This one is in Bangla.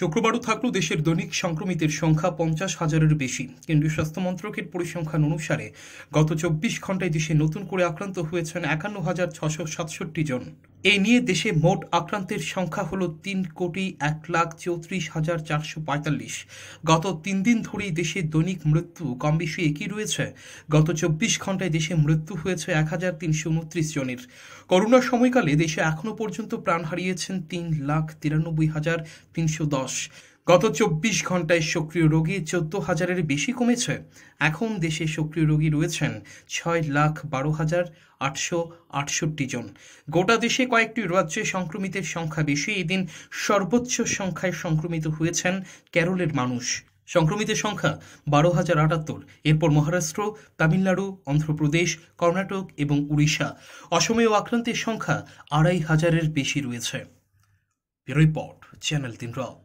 শুক্রবারও থাকলো দেশের দৈনিক সংক্রমিতের সংখ্যা পঞ্চাশ হাজারের বেশি কেন্দ্রীয় স্বাস্থ্য মন্ত্রকের পরিসংখ্যান অনুসারে গত চব্বিশ ঘন্টায় দেশে নতুন করে আক্রান্ত হয়েছেন একান্ন হাজার ছশো সাতষট্টি জন এ নিয়ে দেশে মোট আক্রান্তের সংখ্যা হল তিন কোটি এক লাখ চৌত্রিশ হাজার চারশো পঁয়তাল্লিশ গত তিন দিন ধরেই দেশে দৈনিক মৃত্যু কম বেশি একই রয়েছে গত চব্বিশ ঘন্টায় দেশে মৃত্যু হয়েছে এক হাজার তিনশো উনত্রিশ জনের করোনার সময়কালে দেশে এখনও পর্যন্ত প্রাণ হারিয়েছেন তিন লাখ তিরানব্বই হাজার তিনশো দশ গত চব্বিশ ঘন্টায় সক্রিয় রোগী চোদ্দ হাজারের বেশি কমেছে এখন দেশে সক্রিয় রোগী রয়েছেন ছয় লাখ বারো হাজার আটশো আটষট্টি জন গোটা দেশে কয়েকটি রাজ্যে সংক্রমিতের সংখ্যা বেশি এদিন সর্বোচ্চ সংখ্যায় সংক্রমিত হয়েছেন কেরলের মানুষ সংক্রমিতের সংখ্যা বারো হাজার আটাত্তর এরপর মহারাষ্ট্র তামিলনাড়ু অন্ধ্রপ্রদেশ কর্ণাটক এবং উড়িষ্যা অসমেও আক্রান্তের সংখ্যা আড়াই হাজারের বেশি রয়েছে রিপোর্ট চ্যানেল তিন রথ